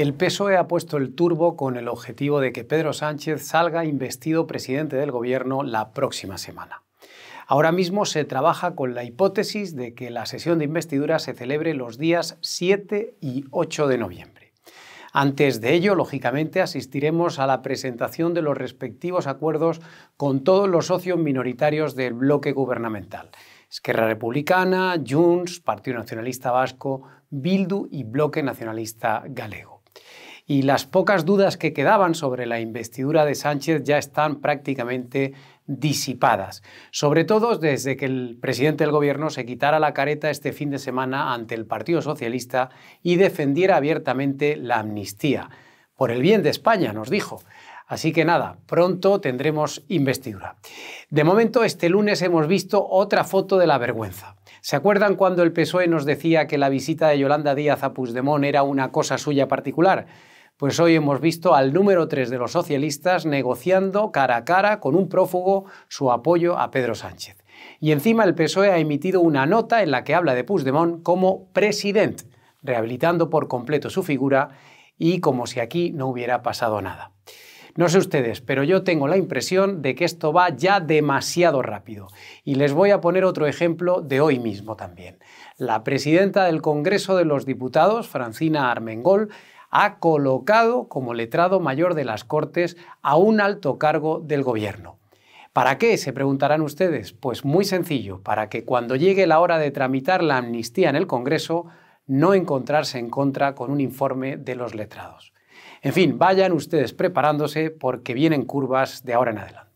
El PSOE ha puesto el turbo con el objetivo de que Pedro Sánchez salga investido presidente del gobierno la próxima semana. Ahora mismo se trabaja con la hipótesis de que la sesión de investidura se celebre los días 7 y 8 de noviembre. Antes de ello, lógicamente, asistiremos a la presentación de los respectivos acuerdos con todos los socios minoritarios del bloque gubernamental. Esquerra Republicana, Junts, Partido Nacionalista Vasco, Bildu y Bloque Nacionalista Galego y las pocas dudas que quedaban sobre la investidura de Sánchez ya están prácticamente disipadas, sobre todo desde que el presidente del gobierno se quitara la careta este fin de semana ante el Partido Socialista y defendiera abiertamente la amnistía. Por el bien de España, nos dijo. Así que nada, pronto tendremos investidura. De momento, este lunes hemos visto otra foto de la vergüenza. ¿Se acuerdan cuando el PSOE nos decía que la visita de Yolanda Díaz a Puigdemont era una cosa suya particular? Pues hoy hemos visto al número 3 de los socialistas negociando cara a cara con un prófugo su apoyo a Pedro Sánchez. Y encima el PSOE ha emitido una nota en la que habla de Puigdemont como presidente, rehabilitando por completo su figura y como si aquí no hubiera pasado nada. No sé ustedes, pero yo tengo la impresión de que esto va ya demasiado rápido. Y les voy a poner otro ejemplo de hoy mismo también. La presidenta del Congreso de los Diputados, Francina Armengol, ha colocado como letrado mayor de las Cortes a un alto cargo del Gobierno. ¿Para qué? Se preguntarán ustedes. Pues muy sencillo, para que cuando llegue la hora de tramitar la amnistía en el Congreso, no encontrarse en contra con un informe de los letrados. En fin, vayan ustedes preparándose porque vienen curvas de ahora en adelante.